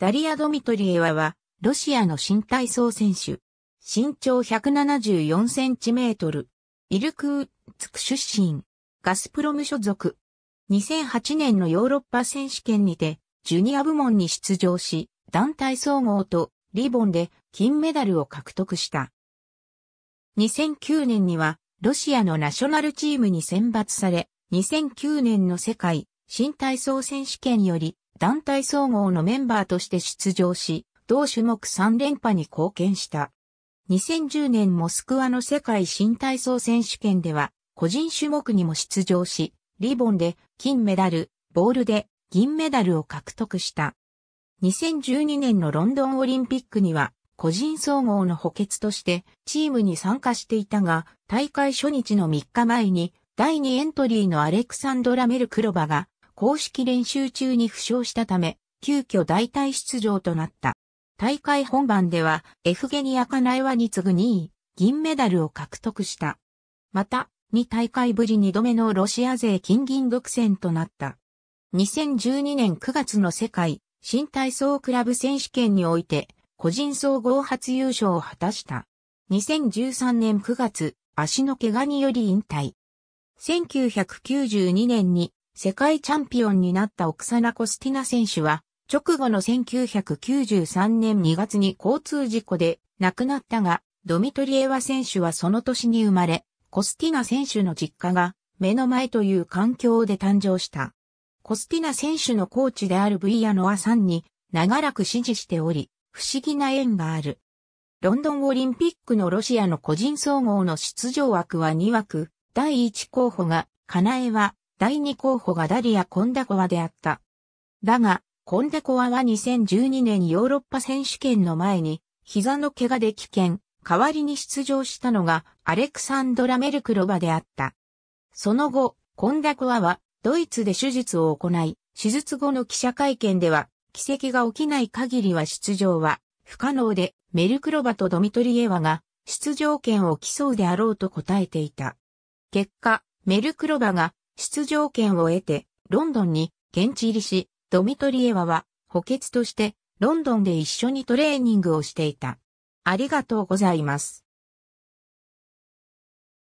ダリア・ドミトリエワは、ロシアの新体操選手。身長174センチメートル。イルクーツク出身。ガスプロム所属。2008年のヨーロッパ選手権にて、ジュニア部門に出場し、団体総合とリボンで金メダルを獲得した。2009年には、ロシアのナショナルチームに選抜され、2009年の世界新体操選手権より団体総合のメンバーとして出場し、同種目3連覇に貢献した。2010年モスクワの世界新体操選手権では、個人種目にも出場し、リボンで金メダル、ボールで銀メダルを獲得した。2012年のロンドンオリンピックには、個人総合の補欠としてチームに参加していたが、大会初日の3日前に第2エントリーのアレクサンドラ・メルクロバが公式練習中に負傷したため、急遽代替出場となった。大会本番では、エフゲニア・カナエワに次ぐ2位、銀メダルを獲得した。また、2大会ぶり2度目のロシア勢金銀独占となった。2012年9月の世界新体操クラブ選手権において個人総合初優勝を果たした。2013年9月、足の怪我により引退。1992年に世界チャンピオンになったオクサナ・コスティナ選手は、直後の1993年2月に交通事故で亡くなったが、ドミトリエワ選手はその年に生まれ、コスティナ選手の実家が目の前という環境で誕生した。コスティナ選手のコーチであるブイヤノアさんに長らく支持しており、不思議な縁がある。ロンドンオリンピックのロシアの個人総合の出場枠は2枠、第1候補が、カナエワ、第2候補がダリア・コンダコワであった。だが、コンダコワは2012年ヨーロッパ選手権の前に、膝の怪我で危険、代わりに出場したのがアレクサンドラ・メルクロバであった。その後、コンダコワはドイツで手術を行い、手術後の記者会見では、奇跡が起きない限りは出場は不可能で、メルクロバとドミトリエワが出場権を競うであろうと答えていた。結果、メルクロバが出場権を得て、ロンドンに現地入りし、ドミトリエワは補欠としてロンドンで一緒にトレーニングをしていた。ありがとうございます。